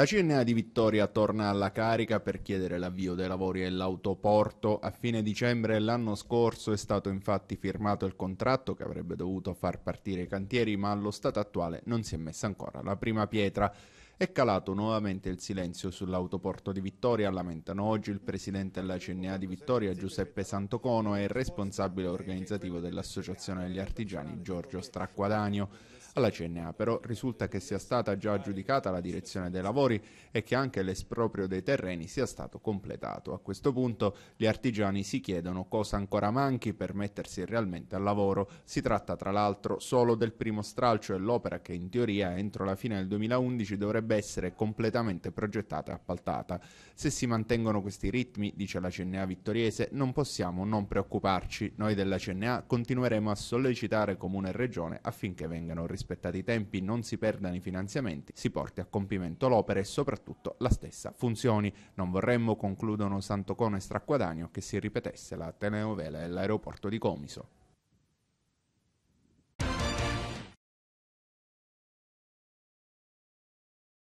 La CNA di Vittoria torna alla carica per chiedere l'avvio dei lavori all'autoporto. A fine dicembre l'anno scorso è stato infatti firmato il contratto che avrebbe dovuto far partire i cantieri, ma allo stato attuale non si è messa ancora la prima pietra. È calato nuovamente il silenzio sull'autoporto di Vittoria, lamentano oggi il presidente della CNA di Vittoria Giuseppe Santocono e il responsabile organizzativo dell'Associazione degli Artigiani Giorgio Stracquadanio. Alla CNA però risulta che sia stata già aggiudicata la direzione dei lavori e che anche l'esproprio dei terreni sia stato completato. A questo punto gli artigiani si chiedono cosa ancora manchi per mettersi realmente al lavoro. Si tratta tra l'altro solo del primo stralcio e l'opera che in teoria entro la fine del 2011 dovrebbe dovrebbe essere completamente progettata e appaltata. Se si mantengono questi ritmi, dice la CNA vittoriese, non possiamo non preoccuparci. Noi della CNA continueremo a sollecitare Comune e Regione affinché vengano rispettati i tempi, non si perdano i finanziamenti, si porti a compimento l'opera e soprattutto la stessa funzioni. Non vorremmo, concludono Santocone e Stracquadagno, che si ripetesse la telenovela dell'aeroporto di Comiso.